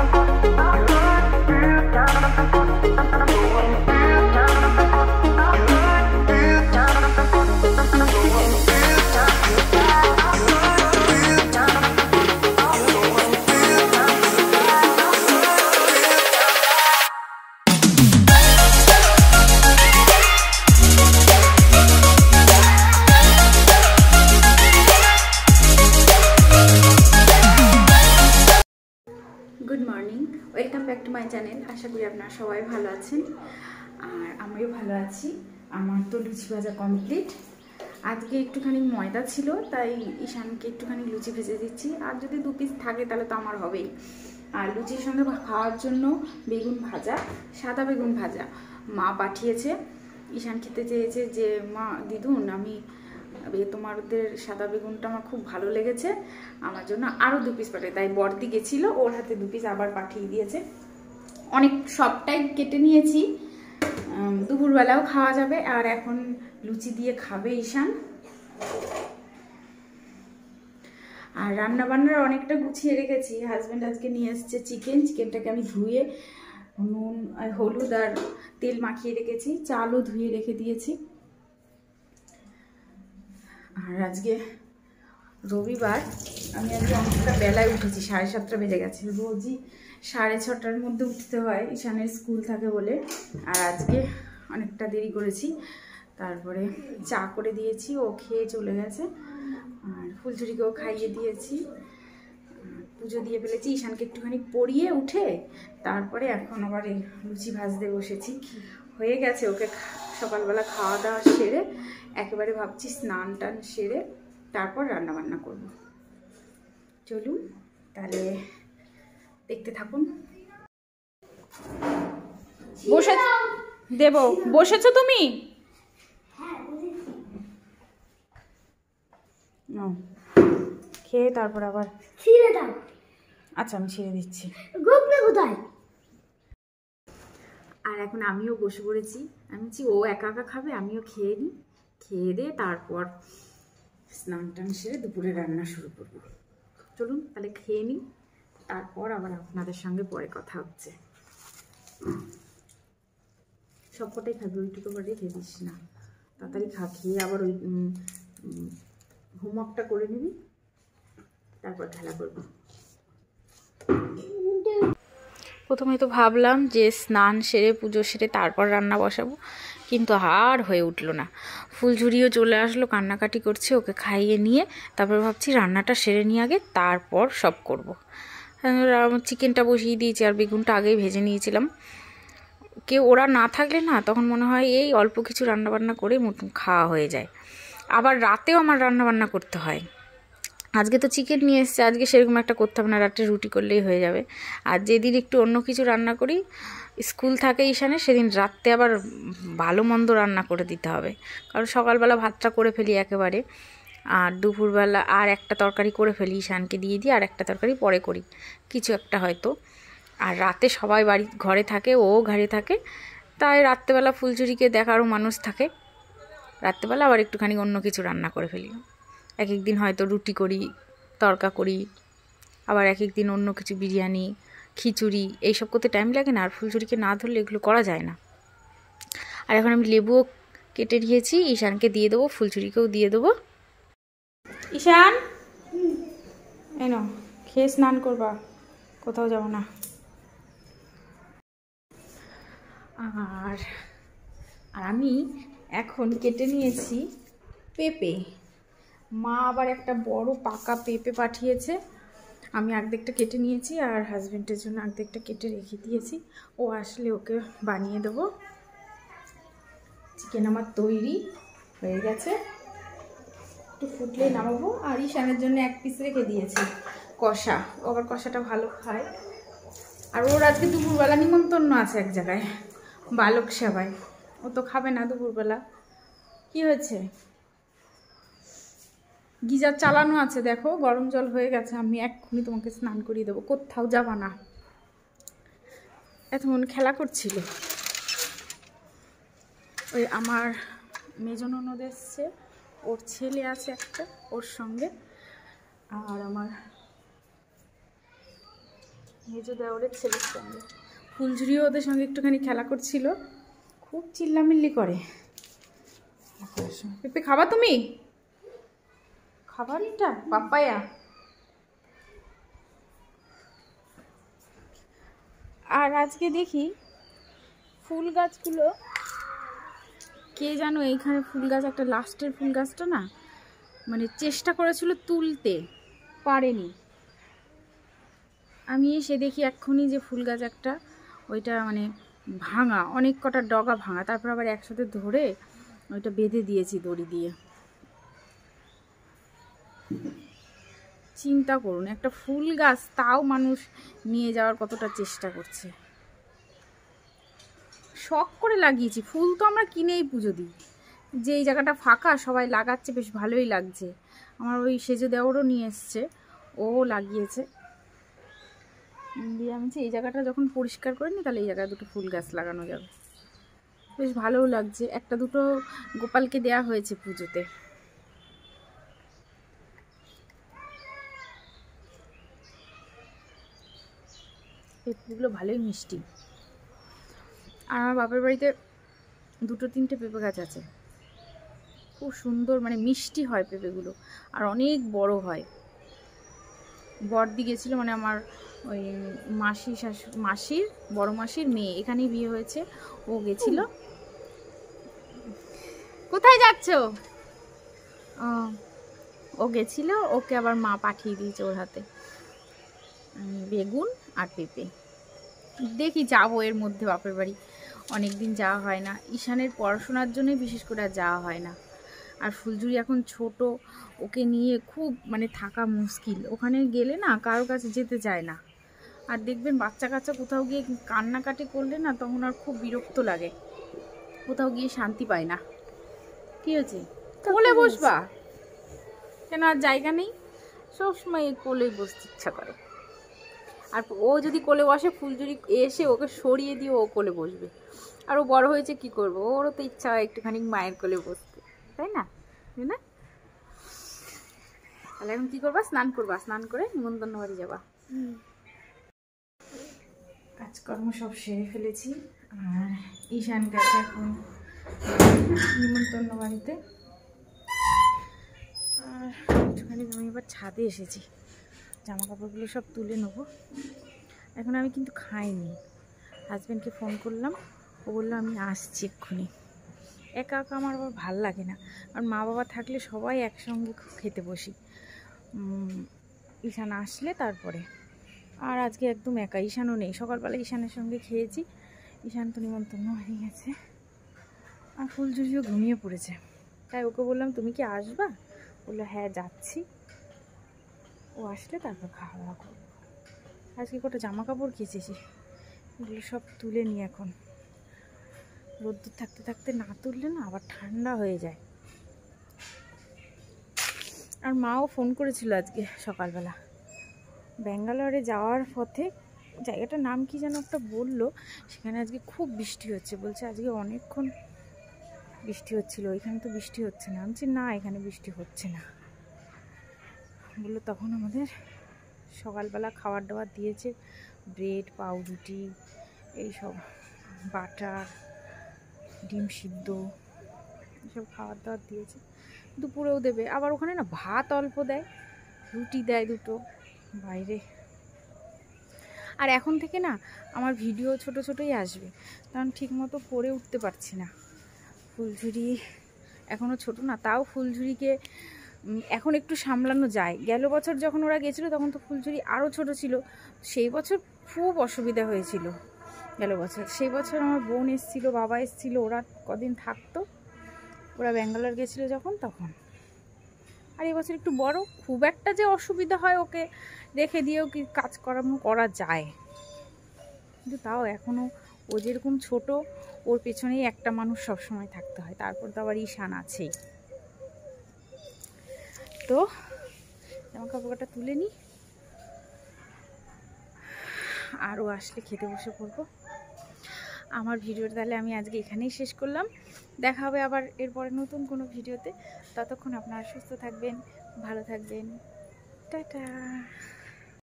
Thank you. জানেন আশা করি আপনারা সবাই ভালো আছেন আর আমিও ভালো আছি আমার তো লুচি ভাজা কমপ্লিট আজকে একটুখানি ময়দা ছিল তাই ঈশানকে একটুখানি লুচি ভেজে দিচ্ছি আর যদি দু পিস থাকে তাহলে তো আমার হবেই আর লুচির সঙ্গে খাওয়ার জন্য বেগুন ভাজা সাদা বেগুন ভাজা মা পাঠিয়েছে ঈশান খেতে চেয়েছে যে মা দিদুন আমি তোমার ওদের সাদা বেগুনটা আমার খুব ভালো লেগেছে আমার জন্য আরও দু পিস পাঠিয়ে তাই বর্দি গেছিলো ওর হাতে দু পিস আবার পাঠিয়ে দিয়েছে অনেক সবটাই কেটে নিয়েছি দুপুরবেলাও খাওয়া যাবে আর এখন লুচি দিয়ে খাবে ঈশান আর রান্না বান্নার অনেকটা গুছিয়ে রেখেছি হাজব্যান্ড আজকে নিয়ে এসছে চিকেন চিকেনটাকে আমি ধুয়ে নুন হলুদ আর তেল মাখিয়ে রেখেছি চালও ধুয়ে রেখে দিয়েছি আর আজকে রবিবার আমি আজকে অনেকটা বেলায় উঠেছি সাড়ে সাতটা বেজে গেছে রোজই সাড়ে ছটার মধ্যে উঠতে হয় ঈশানের স্কুল থাকে বলে আর আজকে অনেকটা দেরি করেছি তারপরে চা করে দিয়েছি ও খেয়ে চলে গেছে আর ফুলঝুরিকেও খাইয়ে দিয়েছি পুজো দিয়ে ফেলেছি ঈশানকে একটুখানি পরিয়ে উঠে তারপরে এখন আবার লুচি ভাজতে বসেছি হয়ে গেছে ওকে সকালবেলা খাওয়া দাওয়া সেরে একেবারে ভাবছি স্নান টান সেরে তারপর রান্নাবান্না করব চলুন তাহলে দেখতে থাকুন বসে দেব বসেছো তুমি খেয়ে তারপর আবার ছিঁড়ে দাও আচ্ছা আমি ছিঁড়ে দিচ্ছি কোথায় আর এখন আমিও বসে পড়েছি আমি বলছি ও একা একা খাবে আমিও খেয়ে নিই খেয়ে দিয়ে তারপর স্নান টান সেরে দুপুরে রান্না শুরু করবো চলুন তাহলে খেয়ে নিই তারপর আবার আপনাদের সঙ্গে পরে কথা হচ্ছে সবকটাই খাবি ওইটুকু করে রেখে না তাড়াতাড়ি খা খেয়ে আবার ওই হোমওয়ার্কটা করে নিবি তারপর খেলা করবি প্রথমে তো ভাবলাম যে স্নান সেরে পুজো সেরে তারপর রান্না বসাবো কিন্তু আর হয়ে উঠলো না ফুলঝুরিও চলে আসলো কান্নাকাটি করছে ওকে খাইয়ে নিয়ে তারপর ভাবছি রান্নাটা সেরে নিয়ে আগে তারপর সব করবো চিকেনটা বসিয়ে দিয়েছি আর বেগুনটা আগেই ভেজে নিয়েছিলাম কেউ ওরা না থাকলে না তখন মনে হয় এই অল্প কিছু রান্নাবান্না করে মতন খাওয়া হয়ে যায় আবার রাতেও আমার রান্নাবান্না করতে হয় আজকে তো চিকেন নিয়ে এসছে আজকে সেরকম একটা করতে হবে না রাত্রে রুটি করলেই হয়ে যাবে আর যেদিন একটু অন্য কিছু রান্না করি স্কুল থাকে ঈশানে সেদিন রাত্রে আবার ভালো মন্দ রান্না করে দিতে হবে কারণ সকালবেলা ভাতটা করে ফেলি একেবারে আর দুপুরবেলা আর একটা তরকারি করে ফেলি ঈশানকে দিয়ে দিই আর একটা তরকারি পরে করি কিছু একটা হয়তো আর রাতে সবাই বাড়ি ঘরে থাকে ও ঘরে থাকে তাই রাত্রেবেলা ফুলচুরিকে দেখারও মানুষ থাকে রাত্রেবেলা আবার একটুখানি অন্য কিছু রান্না করে ফেলি এক একদিন হয়তো রুটি করি তরকা করি আবার এক একদিন অন্য কিছু বিরিয়ানি খিচুড়ি এইসব করতে টাইম লাগে না আর ফুলচুরিকে না ধরলে এগুলো করা যায় না আর এখন আমি লেবুও কেটে নিয়েছি ঈশানকে দিয়ে দেবো ফুলচুরিকেও দিয়ে দেবো ঈশান এনো খেয়ে স্নান করবা কোথাও যাব না আর আর আমি এখন কেটে নিয়েছি পেঁপে মা আবার একটা বড় পাকা পেঁপে পাঠিয়েছে আমি আর্ধেকটা কেটে নিয়েছি আর হাজব্যান্ডের জন্য আর্ধেকটা কেটে রেখে দিয়েছি ও আসলে ওকে বানিয়ে দেবো চিকেন আমার তৈরি হয়ে গেছে একটু ফুটলে নামাবো আর ইশানের জন্য এক পিস রেখে দিয়েছি কষা আবার কষাটা ভালো খায় আর ওর আজকে দুপুরবেলা নিমন্ত্রণ আছে এক জায়গায় বালক সেবায় ও তো খাবে না দুপুরবেলা কি হয়েছে গিজার চালানো আছে দেখো গরম জল হয়ে গেছে আমি এক্ষুনি তোমাকে স্নান করিয়ে দেবো কোথাও যাবা না এতক্ষণ খেলা করছিল ওই আমার মেজন এসছে ওর ছেলে আছে একটা ওর সঙ্গে আর আমার মেজো দেওয়ারের ছেলের সঙ্গে ফুলঝুরিও ওদের সঙ্গে একটুখানি খেলা করছিল খুব চিল্লামিল্লি করে পেঁপে খাবা তুমি খাবার এটা পাপায়া আর আজকে দেখি ফুল গাছগুলো কে জানো এইখানে ফুল গাছ একটা লাস্টের ফুল গাছটা না মানে চেষ্টা করেছিল তুলতে পারেনি আমি এসে দেখি এক্ষুনি যে ফুল গাছ একটা ওইটা মানে ভাঙা অনেক কটা ডগা ভাঙা তারপর আবার একসাথে ধরে ওইটা বেঁধে দিয়েছি দড়ি দিয়ে চিন্তা করুন একটা ফুল গাছ তাও মানুষ নিয়ে যাওয়ার কতটা চেষ্টা করছে শখ করে লাগিয়েছি ফুল তো আমরা কিনেই পুজো দিই যে এই জায়গাটা ফাঁকা সবাই লাগাচ্ছে বেশ ভালোই লাগছে আমার ওই সেজে দেওরও নিয়ে এসছে ও লাগিয়েছে দিয়ে আমি এই জায়গাটা যখন পরিষ্কার করে নি তাহলে এই জায়গায় দুটো ফুল গাছ লাগানো যাবে বেশ ভালোও লাগছে একটা দুটো গোপালকে দেয়া হয়েছে পুজোতে এগুলো ভালোই মিষ্টি আর আমার বাপের বাড়িতে দুটো তিনটে পেঁপে গাছ আছে খুব সুন্দর মানে মিষ্টি হয় পেঁপেগুলো আর অনেক বড় হয় বড়দি গেছিলো মানে আমার ওই মাসি শাশু মাসির বড় মাসির মেয়ে এখানেই বিয়ে হয়েছে ও গেছিল কোথায় যাচ্ছ ও গেছিল ওকে আবার মা পাঠিয়ে দিয়েছে ওর হাতে বেগুন আর পেঁপে দেখি যাবো এর মধ্যে বাপের বাড়ি অনেক দিন যাওয়া হয় না ঈশানের পড়াশোনার জন্যই বিশেষ করে আর যাওয়া হয় না আর ফুলঝুরি এখন ছোট ওকে নিয়ে খুব মানে থাকা মুশকিল ওখানে গেলে না কারো কাছে যেতে চায় না আর দেখবেন বাচ্চা কাচ্চা কোথাও গিয়ে কান্নাকাটি করলে না তখন আর খুব বিরক্ত লাগে কোথাও গিয়ে শান্তি পায় না কী হয়েছে কোলে বসবা কেন আর জায়গা নেই সবসময় কোলে বসতে ইচ্ছা করে আর ও যদি কোলে বসে ফুলঝুরি এসে ওকে সরিয়ে দিয়ে ও কোলে বসবে আর ও বড় হয়েছে কি করবো ওরও তো ইচ্ছা হয় একটুখানি মায়ের কোলে বসতে তাই না না তাহলে এখন কী করবা স্নান করবা স্নান করে নিমন্ত্রণ বাড়ি যাবা কাজকর্ম সব সেরে ফেলেছি আর ঈশান কাছে এখন নিমন্ত্রণ বাড়িতে আর একটুখানি আমি এবার ছাদে এসেছি জামা কাপড়গুলো সব তুলে নেবো এখন আমি কিন্তু খাইনি হাজব্যান্ডকে ফোন করলাম ও বললো আমি আসছি এক্ষুনি একা একা আমার আবার ভাল লাগে না কারণ মা বাবা থাকলে সবাই একসঙ্গে খেতে বসি ঈশান আসলে তারপরে আর আজকে একদম একা ঈশানও নেই সকালবেলা ঈশানের সঙ্গে খেয়েছি ঈশান তো নিমন্ত্রণ হয়ে গেছে আর ফুলঝুরিও ঘুমিয়ে পড়েছে তাই ওকে বললাম তুমি কি আসবা বললো হ্যাঁ যাচ্ছি ও আসলে তারপর খাওয়া দাওয়া করবো আজকে কটা জামা কাপড় কেচেছি এগুলো সব তুলে নিই এখন রোদ্দুর থাকতে থাকতে না তুললে না আবার ঠান্ডা হয়ে যায় আর মাও ফোন করেছিল আজকে সকালবেলা ব্যাঙ্গালোরে যাওয়ার পথে জায়গাটার নাম কি যেন একটা বললো সেখানে আজকে খুব বৃষ্টি হচ্ছে বলছে আজকে অনেকক্ষণ বৃষ্টি হচ্ছিল এখানে তো বৃষ্টি হচ্ছে না আমি না এখানে বৃষ্টি হচ্ছে না বললো তখন আমাদের সকালবেলা খাবার দাবার দিয়েছে ব্রেড পাউরুটি এইসব বাটার ডিম সিদ্ধ এসব খাবার দাবার দিয়েছে দুপুরেও দেবে আবার ওখানে না ভাত অল্প দেয় রুটি দেয় দুটো বাইরে আর এখন থেকে না আমার ভিডিও ছোট ছোটই আসবে কারণ ঠিকমতো পড়ে উঠতে পারছি না ফুলঝুরি এখনও ছোট না তাও ফুলঝুরিকে এখন একটু সামলানো যায় গেল বছর যখন ওরা গেছিলো তখন তো ফুলঝুরি আরও ছোট ছিল সেই বছর খুব অসুবিধা হয়েছিল গেল বছর সেই বছর আমার বোন এসেছিল বাবা এসেছিল ওরা কদিন থাকতো ওরা ব্যাঙ্গালোর গেছিলো যখন তখন আর এবছর একটু বড় খুব একটা যে অসুবিধা হয় ওকে রেখে দিয়েও কি কাজ করানো করা যায় কিন্তু তাও এখনও ও যেরকম ছোট ওর পেছনেই একটা মানুষ সবসময় থাকতে হয় তারপর তো আবার ঈশান আছেই তো জামা কাপড়টা তুলে নিই আরও আসলে খেতে বসে পড়বো আমার ভিডিওর তাহলে আমি আজকে এখানেই শেষ করলাম দেখা হবে আবার এরপরে নতুন কোনো ভিডিওতে ততক্ষণ আপনারা সুস্থ থাকবেন ভালো থাকবেন টাটা